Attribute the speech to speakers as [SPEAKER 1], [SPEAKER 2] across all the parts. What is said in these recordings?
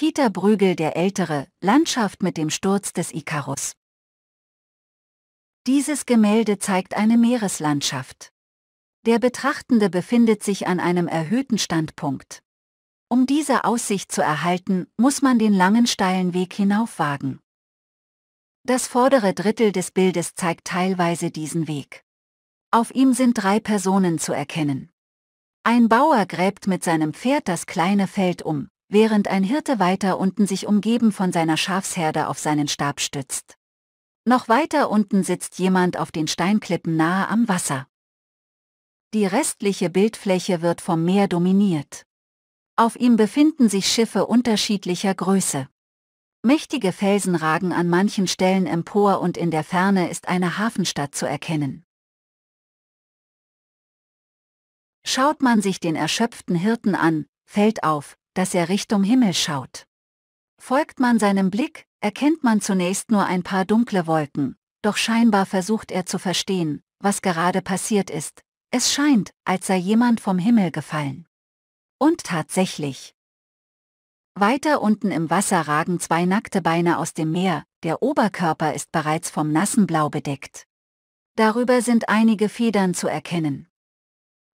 [SPEAKER 1] Peter Brügel der Ältere, Landschaft mit dem Sturz des Ikarus. Dieses Gemälde zeigt eine Meereslandschaft. Der Betrachtende befindet sich an einem erhöhten Standpunkt. Um diese Aussicht zu erhalten, muss man den langen steilen Weg hinaufwagen. Das vordere Drittel des Bildes zeigt teilweise diesen Weg. Auf ihm sind drei Personen zu erkennen. Ein Bauer gräbt mit seinem Pferd das kleine Feld um, während ein Hirte weiter unten sich umgeben von seiner Schafsherde auf seinen Stab stützt. Noch weiter unten sitzt jemand auf den Steinklippen nahe am Wasser. Die restliche Bildfläche wird vom Meer dominiert. Auf ihm befinden sich Schiffe unterschiedlicher Größe. Mächtige Felsen ragen an manchen Stellen empor und in der Ferne ist eine Hafenstadt zu erkennen. Schaut man sich den erschöpften Hirten an, fällt auf, dass er Richtung Himmel schaut. Folgt man seinem Blick, erkennt man zunächst nur ein paar dunkle Wolken, doch scheinbar versucht er zu verstehen, was gerade passiert ist. Es scheint, als sei jemand vom Himmel gefallen. Und tatsächlich. Weiter unten im Wasser ragen zwei nackte Beine aus dem Meer, der Oberkörper ist bereits vom nassen Blau bedeckt. Darüber sind einige Federn zu erkennen.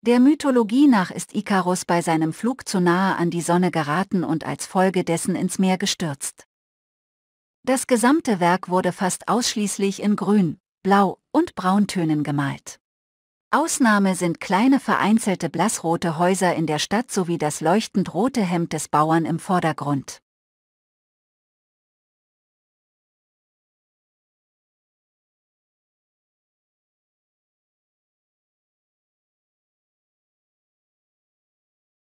[SPEAKER 1] Der Mythologie nach ist Ikarus bei seinem Flug zu nahe an die Sonne geraten und als Folge dessen ins Meer gestürzt. Das gesamte Werk wurde fast ausschließlich in Grün, Blau und Brauntönen gemalt. Ausnahme sind kleine vereinzelte blassrote Häuser in der Stadt sowie das leuchtend rote Hemd des Bauern im Vordergrund.